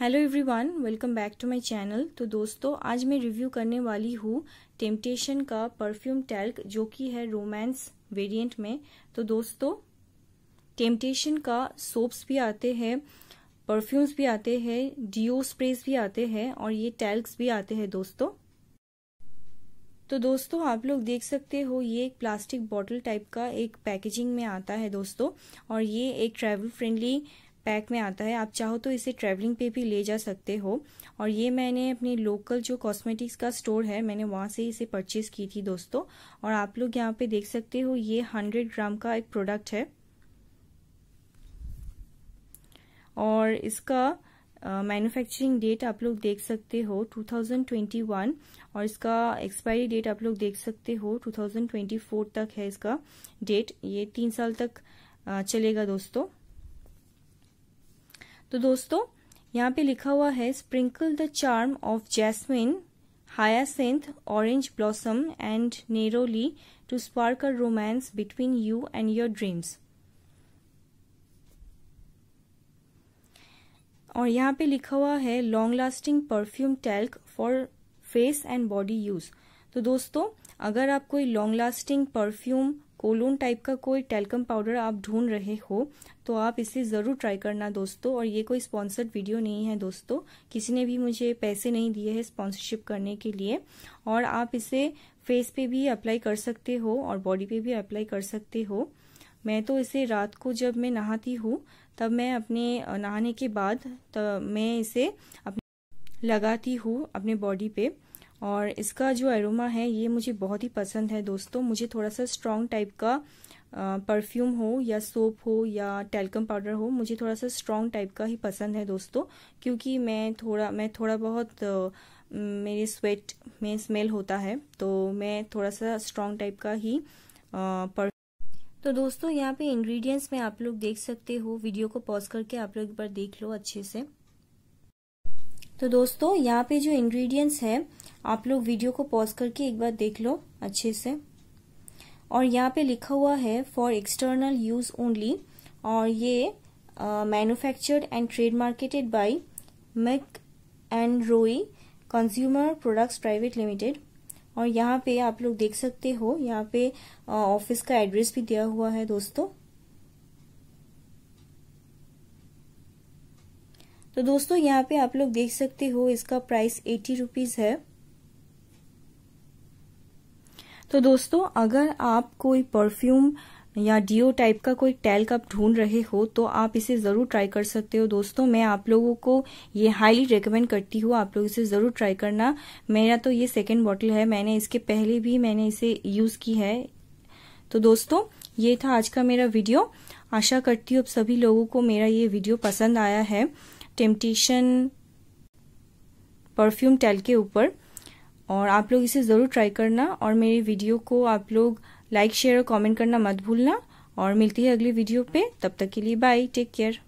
hello everyone welcome back to my channel तो दोस्तों आज मैं रिव्यू करने वाली हूँ टेम्पटेशन का परफ्यूम टैल्क जो कि है रोमांस वेरिएंट में तो दोस्तों टेम्पटेशन का सोप्स भी आते हैं परफ्यूम्स भी आते हैं डिओ स्प्रेस भी आते हैं और ये टैल्क भी आते हैं दोस्तों तो दोस्तों आप लोग देख सकते हो ये एक प्लास्टिक बॉटल टाइप का एक पैकेजिंग में आता है दोस्तों और ये एक ट्रैवल फ्रेंडली पैक में आता है आप चाहो तो इसे ट्रैवलिंग पे भी ले जा सकते हो और ये मैंने अपने लोकल जो कॉस्मेटिक्स का स्टोर है मैंने वहाँ से इसे परचेज़ की थी दोस्तों और आप लोग यहाँ पे देख सकते हो ये हंड्रेड ग्राम का एक प्रोडक्ट है और इसका मैन्युफैक्चरिंग uh, डेट आप लोग देख सकते हो 2021 और इसका एक्सपायरी डेट आप लोग देख सकते हो 2024 तक है इसका डेट ये तीन साल तक uh, चलेगा दोस्तों तो दोस्तों यहाँ पे लिखा हुआ है sprinkle the charm of jasmine hyacinth orange blossom and neroli to spark a romance between you and your dreams और यहाँ पे लिखा हुआ है long lasting perfume talc for face and body use तो दोस्तों अगर आप कोई long lasting perfume cologne type का कोई टेलकम पाउडर आप ढूंढ रहे हो तो आप इसे ज़रूर ट्राई करना दोस्तों और ये कोई स्पॉन्सर्ड वीडियो नहीं है दोस्तों किसी ने भी मुझे पैसे नहीं दिए हैं स्पॉन्सरशिप करने के लिए और आप इसे फेस पे भी अप्लाई कर सकते हो और बॉडी पे भी अप्लाई कर सकते हो मैं तो इसे रात को जब मैं नहाती हूँ तब मैं अपने नहाने के बाद तब मैं इसे अपने लगाती हूँ अपने बॉडी पे और इसका जो एरोमा है ये मुझे बहुत ही पसंद है दोस्तों मुझे थोड़ा सा स्ट्रांग टाइप का परफ्यूम हो या सोप हो या टेलकम पाउडर हो मुझे थोड़ा सा स्ट्रांग टाइप का ही पसंद है दोस्तों क्योंकि मैं थोड़ा मैं थोड़ा बहुत मेरे स्वेट में स्मेल होता है तो मैं थोड़ा सा स्ट्रांग टाइप का ही पर तो दोस्तों यहाँ पे इंग्रेडिएंट्स में आप लोग देख सकते हो वीडियो को पॉज करके आप लोग एक बार देख लो अच्छे से तो दोस्तों यहाँ पे जो इंग्रेडिएंट्स है आप लोग वीडियो को पॉज करके एक बार देख लो अच्छे से और यहाँ पे लिखा हुआ है फॉर एक्सटर्नल यूज ओनली और ये manufactured and trade marketed by Mac and Roy consumer products private limited और यहाँ पे आप लोग देख सकते हो यहाँ पे ऑफिस का एड्रेस भी दिया हुआ है दोस्तों तो दोस्तों यहाँ पे आप लोग देख सकते हो इसका प्राइस एटी रुपीज है तो दोस्तों अगर आप कोई परफ्यूम या डिओ टाइप का कोई टेल कप ढूंढ रहे हो तो आप इसे ज़रूर ट्राई कर सकते हो दोस्तों मैं आप लोगों को ये हाईली रिकमेंड करती हूँ आप लोग इसे ज़रूर ट्राई करना मेरा तो ये सेकेंड बॉटल है मैंने इसके पहले भी मैंने इसे यूज़ की है तो दोस्तों ये था आज का मेरा वीडियो आशा करती हूँ सभी लोगों को मेरा ये वीडियो पसंद आया है टेम्पटेशन परफ्यूम टैल के ऊपर और आप लोग इसे ज़रूर ट्राई करना और मेरी वीडियो को आप लोग लाइक शेयर और कमेंट करना मत भूलना और मिलती है अगली वीडियो पे तब तक के लिए बाय टेक केयर